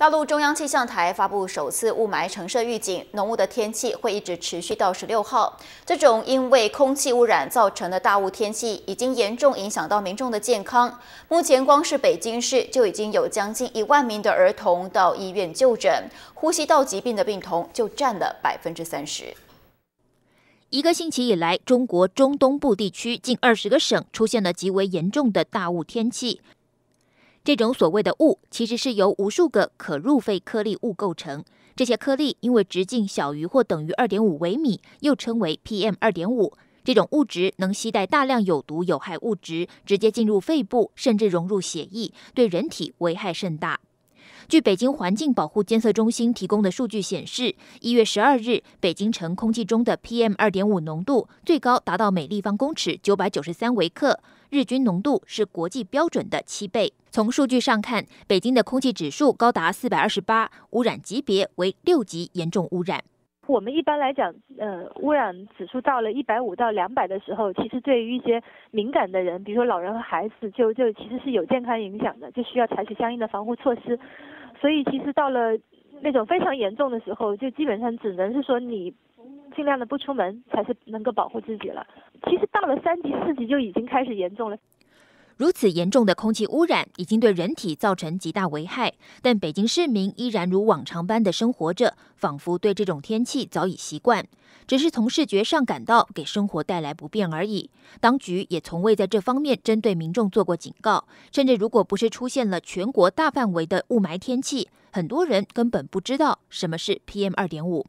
大陆中央气象台发布首次雾霾橙色预警，浓雾的天气会一直持续到十六号。这种因为空气污染造成的大雾天气，已经严重影响到民众的健康。目前，光是北京市就已经有将近一万名的儿童到医院就诊，呼吸道疾病的病童就占了百分之三十。一个星期以来，中国中东部地区近二十个省出现了极为严重的大雾天气。这种所谓的雾，其实是由无数个可入肺颗粒物构成。这些颗粒因为直径小于或等于二点五微米，又称为 PM 二点五。这种物质能携带大量有毒有害物质，直接进入肺部，甚至融入血液，对人体危害甚大。据北京环境保护监测中心提供的数据显示，一月十二日，北京城空气中的 PM 二点五浓度最高达到每立方公尺九百九十三微克，日均浓度是国际标准的七倍。从数据上看，北京的空气指数高达四百二十八，污染级别为六级严重污染。我们一般来讲，呃，污染指数到了一百五到两百的时候，其实对于一些敏感的人，比如说老人和孩子，就就其实是有健康影响的，就需要采取相应的防护措施。所以，其实到了那种非常严重的时候，就基本上只能是说你尽量的不出门，才是能够保护自己了。其实到了三级、四级就已经开始严重了。如此严重的空气污染已经对人体造成极大危害，但北京市民依然如往常般的生活着，仿佛对这种天气早已习惯，只是从视觉上感到给生活带来不便而已。当局也从未在这方面针对民众做过警告，甚至如果不是出现了全国大范围的雾霾天气，很多人根本不知道什么是 PM 二点五。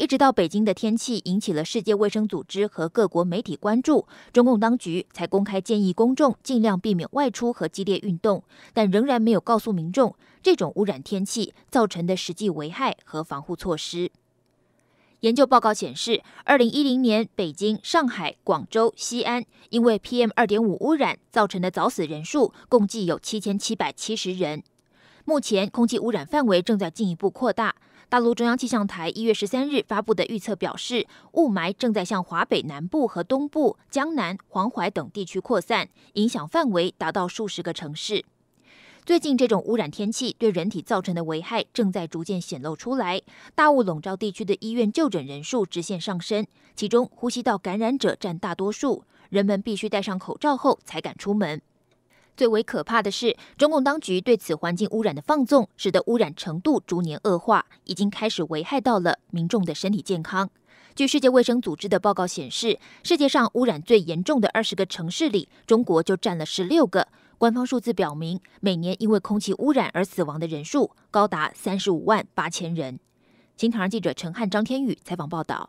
一直到北京的天气引起了世界卫生组织和各国媒体关注，中共当局才公开建议公众尽量避免外出和激烈运动，但仍然没有告诉民众这种污染天气造成的实际危害和防护措施。研究报告显示，二零一零年北京、上海、广州、西安因为 PM 二点五污染造成的早死人数共计有七千七百七十人。目前，空气污染范围正在进一步扩大。大陆中央气象台一月十三日发布的预测表示，雾霾正在向华北南部和东部、江南、黄淮等地区扩散，影响范围达到数十个城市。最近，这种污染天气对人体造成的危害正在逐渐显露出来。大雾笼罩地区的医院就诊人数直线上升，其中呼吸道感染者占大多数。人们必须戴上口罩后才敢出门。最为可怕的是，中共当局对此环境污染的放纵，使得污染程度逐年恶化，已经开始危害到了民众的身体健康。据世界卫生组织的报告显示，世界上污染最严重的二十个城市里，中国就占了十六个。官方数字表明，每年因为空气污染而死亡的人数高达三十五万八千人。新唐人记者陈汉、张天宇采访报道。